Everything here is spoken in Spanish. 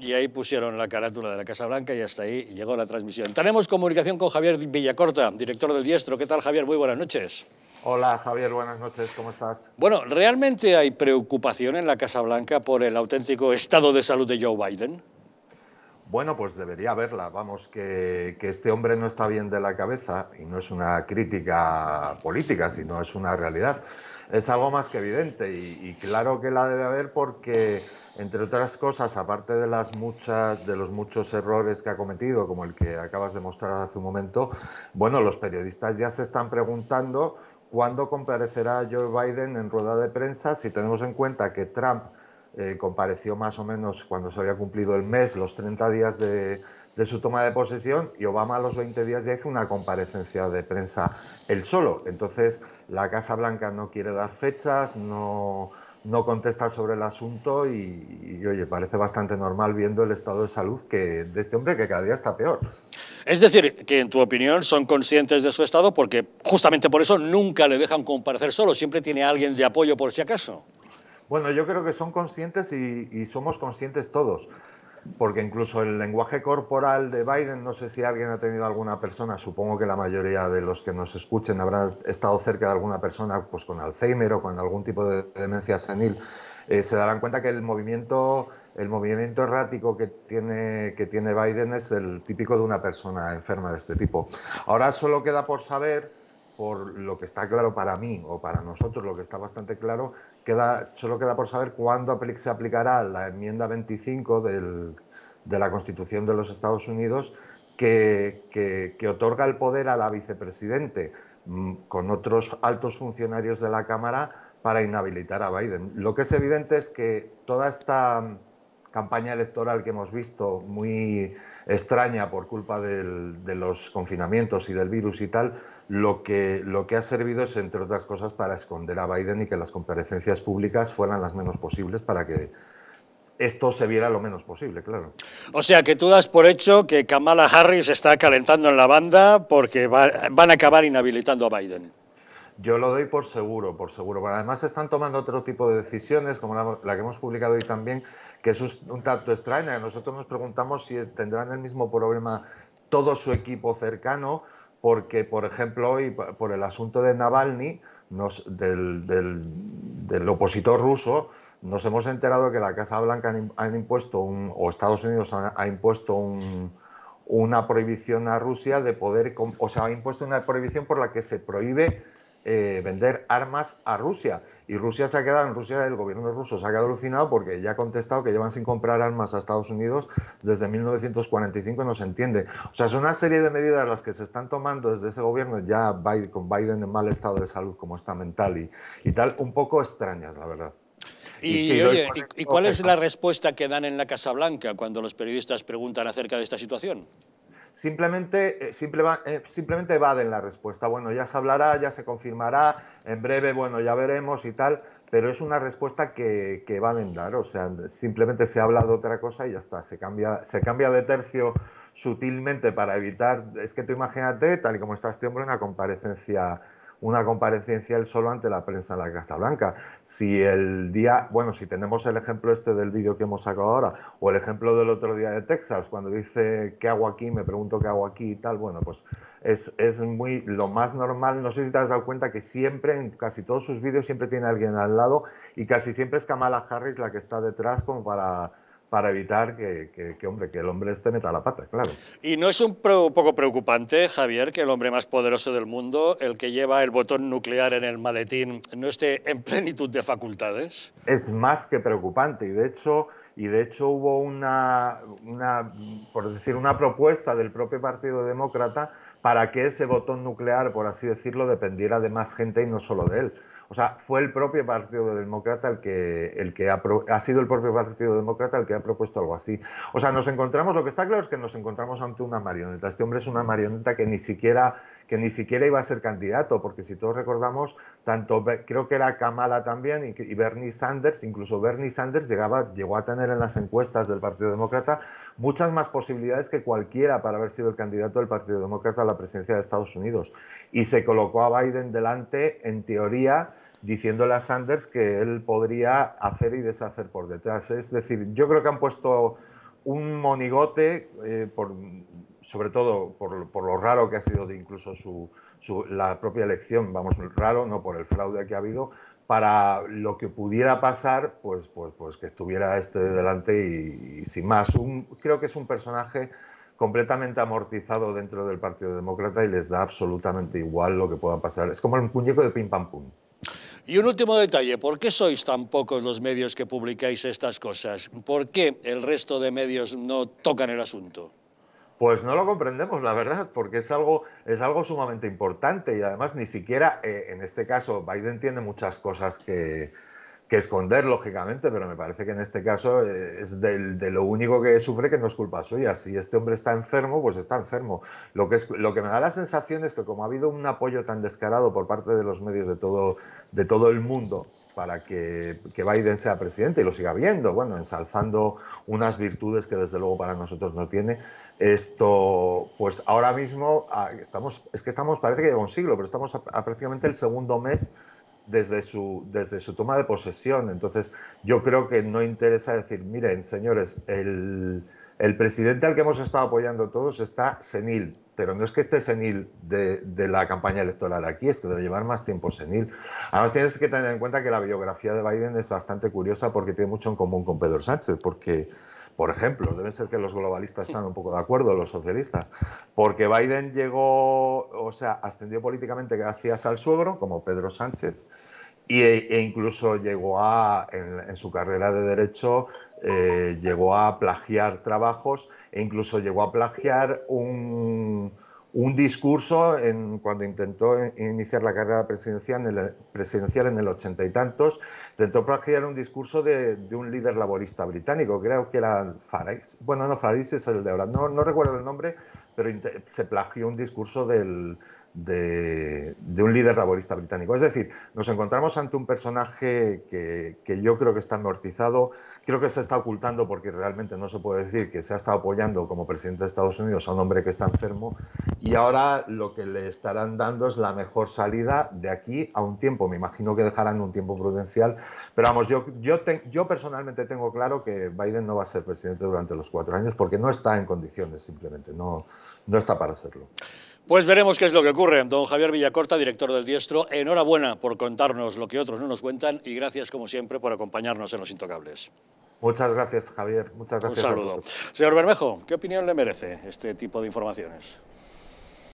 Y ahí pusieron la carátula de la Casa Blanca y hasta ahí llegó la transmisión. Tenemos comunicación con Javier Villacorta, director del Diestro. ¿Qué tal, Javier? Muy buenas noches. Hola, Javier. Buenas noches. ¿Cómo estás? Bueno, ¿realmente hay preocupación en la Casa Blanca por el auténtico estado de salud de Joe Biden? Bueno, pues debería haberla. Vamos, que, este hombre no está bien de la cabeza y no es una crítica política, sino es una realidad. Es algo más que evidente y claro que la debe haber porque entre otras cosas, aparte de, las muchas, de los muchos errores que ha cometido, como el que acabas de mostrar hace un momento, bueno, los periodistas ya se están preguntando cuándo comparecerá Joe Biden en rueda de prensa, si tenemos en cuenta que Trump eh, compareció más o menos cuando se había cumplido el mes, los 30 días de, de su toma de posesión y Obama a los 20 días ya hizo una comparecencia de prensa él solo. Entonces, la Casa Blanca no quiere dar fechas, no, no contesta sobre el asunto y, oye, parece bastante normal viendo el estado de salud que, de este hombre que cada día está peor. Es decir, que en tu opinión son conscientes de su estado porque justamente por eso nunca le dejan comparecer solo, siempre tiene alguien de apoyo por si acaso. Bueno, yo creo que son conscientes y somos conscientes todos porque incluso el lenguaje corporal de Biden, no sé si alguien ha tenido alguna persona, supongo que la mayoría de los que nos escuchen habrán estado cerca de alguna persona pues con Alzheimer o con algún tipo de demencia senil, eh, se darán cuenta que el movimiento, el movimiento errático que tiene, que tiene Biden es el típico de una persona enferma de este tipo. Ahora solo queda por saber por lo que está claro para mí o para nosotros, lo que está bastante claro, queda, solo queda por saber cuándo se aplicará la enmienda 25 de la Constitución de los Estados Unidos que otorga el poder a la vicepresidente mm, con otros altos funcionarios de la Cámara para inhabilitar a Biden. Lo que es evidente es que toda esta campaña electoral que hemos visto muy extraña por culpa de los confinamientos y del virus y tal, lo que, lo que ha servido es, entre otras cosas, para esconder a Biden y que las comparecencias públicas fueran las menos posibles para que esto se viera lo menos posible, claro. O sea, que tú das por hecho que Kamala Harris está calentando en la banda porque van a acabar inhabilitando a Biden. Yo lo doy por seguro, por seguro. además están tomando otro tipo de decisiones, como la, que hemos publicado hoy también, que es un, tanto extraña. Nosotros nos preguntamos si tendrán el mismo problema todo su equipo cercano, porque, por ejemplo, hoy, por el asunto de Navalny, nos, del, opositor ruso, nos hemos enterado que la Casa Blanca han, impuesto, un, o Estados Unidos ha, impuesto un, una prohibición a Rusia de poder, o sea, ha impuesto una prohibición por la que se prohíbe eh, vender armas a Rusia. Y Rusia se ha quedado, en Rusia el gobierno ruso se ha quedado alucinado porque ya ha contestado que llevan sin comprar armas a Estados Unidos desde 1945 no se entiende. O sea, es una serie de medidas las que se están tomando desde ese gobierno, ya con Biden en mal estado de salud como está mental y, y tal, un poco extrañas, la verdad. Y, oye, ¿y cuál es la respuesta que dan en la Casa Blanca cuando los periodistas preguntan acerca de esta situación? Simplemente, eh, simplemente eh, simplemente evaden la respuesta. Bueno, ya se hablará, ya se confirmará, en breve, bueno, ya veremos y tal, pero es una respuesta que, que evaden dar. O sea, simplemente se ha de otra cosa y ya está. Se cambia, se cambia de tercio sutilmente para evitar. Es que tú imagínate, tal y como estás este hombre, una comparecencia una comparecencia él solo ante la prensa en la Casa Blanca. Si el día, bueno, si tenemos el ejemplo este del vídeo que hemos sacado ahora, o el ejemplo del otro día de Texas, cuando dice qué hago aquí, me pregunto qué hago aquí y tal, bueno, pues es, es muy lo más normal. No sé si te has dado cuenta que siempre, en casi todos sus vídeos, siempre tiene alguien al lado y casi siempre es Kamala Harris la que está detrás como para para evitar que, el hombre este meta la pata, claro. Y no es un poco preocupante, Javier, que el hombre más poderoso del mundo, el que lleva el botón nuclear en el maletín, no esté en plenitud de facultades. Es más que preocupante y de hecho, hubo una, una por decir, una propuesta del propio Partido Demócrata para que ese botón nuclear, por así decirlo, dependiera de más gente y no solo de él. O sea, fue el propio Partido Demócrata el que, el que ha, sido el propio Partido Demócrata el que ha propuesto algo así. O sea, nos encontramos, lo que está claro es que nos encontramos ante una marioneta. Este hombre es una marioneta que ni siquiera que ni siquiera iba a ser candidato, porque si todos recordamos, tanto creo que era Kamala también y, Bernie Sanders, incluso Bernie Sanders llegaba, llegó a tener en las encuestas del Partido Demócrata muchas más posibilidades que cualquiera para haber sido el candidato del Partido Demócrata a la presidencia de Estados Unidos. Y se colocó a Biden delante, en teoría, diciéndole a Sanders que él podría hacer y deshacer por detrás. Es decir, yo creo que han puesto un monigote, eh, por, sobre todo por, por, lo raro que ha sido incluso su, su, la propia elección, vamos, raro, no por el fraude que ha habido, para lo que pudiera pasar, pues, pues, pues que estuviera este delante y, sin más. creo que es un personaje completamente amortizado dentro del Partido Demócrata y les da absolutamente igual lo que pueda pasar. Es como el puñeco de pim pam pum. Y un último detalle, ¿por qué sois tan pocos los medios que publicáis estas cosas? ¿Por qué el resto de medios no tocan el asunto? Pues no lo comprendemos, la verdad, porque es algo, es algo sumamente importante y además ni siquiera eh, en este caso Biden tiene muchas cosas que, que esconder, lógicamente, pero me parece que en este caso eh, es de lo único que sufre que no es culpa suya. Si este hombre está enfermo, pues está enfermo. Lo que, es, lo que me da la sensación es que como ha habido un apoyo tan descarado por parte de los medios de todo, de todo el mundo para que, que, Biden sea presidente y lo siga viendo, bueno, ensalzando unas virtudes que desde luego para nosotros no tiene. Esto, pues ahora mismo ah, estamos, es que estamos, parece que lleva un siglo, pero estamos a, prácticamente el segundo mes desde su, desde su toma de posesión. Entonces, yo creo que no interesa decir, miren, señores, el, el presidente al que hemos estado apoyando todos está senil, pero no es que esté senil de, la campaña electoral aquí, es que debe llevar más tiempo senil. Además, tienes que tener en cuenta que la biografía de Biden es bastante curiosa porque tiene mucho en común con Pedro Sánchez, porque, por ejemplo, debe ser que los globalistas están un poco de acuerdo, los socialistas, porque Biden llegó, o sea, ascendió políticamente gracias al suegro, como Pedro Sánchez, e, e incluso llegó a, en, su carrera de derecho, eh, llegó a plagiar trabajos e incluso llegó a plagiar un, discurso en, cuando intentó iniciar la carrera presidencial en el, presidencial en el ochenta y tantos, intentó plagiar un discurso de, un líder laborista británico, creo que era Farage, bueno, no, Farage es el de ahora, no, no recuerdo el nombre, pero se plagió un discurso del, de, un líder laborista británico. Es decir, nos encontramos ante un personaje que, yo creo que está amortizado, creo que se está ocultando porque realmente no se puede decir que se ha estado apoyando como presidente de Estados Unidos a un hombre que está enfermo y ahora lo que le estarán dando es la mejor salida de aquí a un tiempo. Me imagino que dejarán un tiempo prudencial, pero vamos, yo, yo, yo personalmente tengo claro que Biden no va a ser presidente durante los cuatro años porque no está en condiciones simplemente, no, no está para serlo. Pues veremos qué es lo que ocurre. Don Javier Villacorta, director del Diestro, enhorabuena por contarnos lo que otros no nos cuentan y gracias, como siempre, por acompañarnos en Los Intocables. Muchas gracias, Javier. Muchas gracias. Un saludo. Señor Bermejo, ¿qué opinión le merece este tipo de informaciones?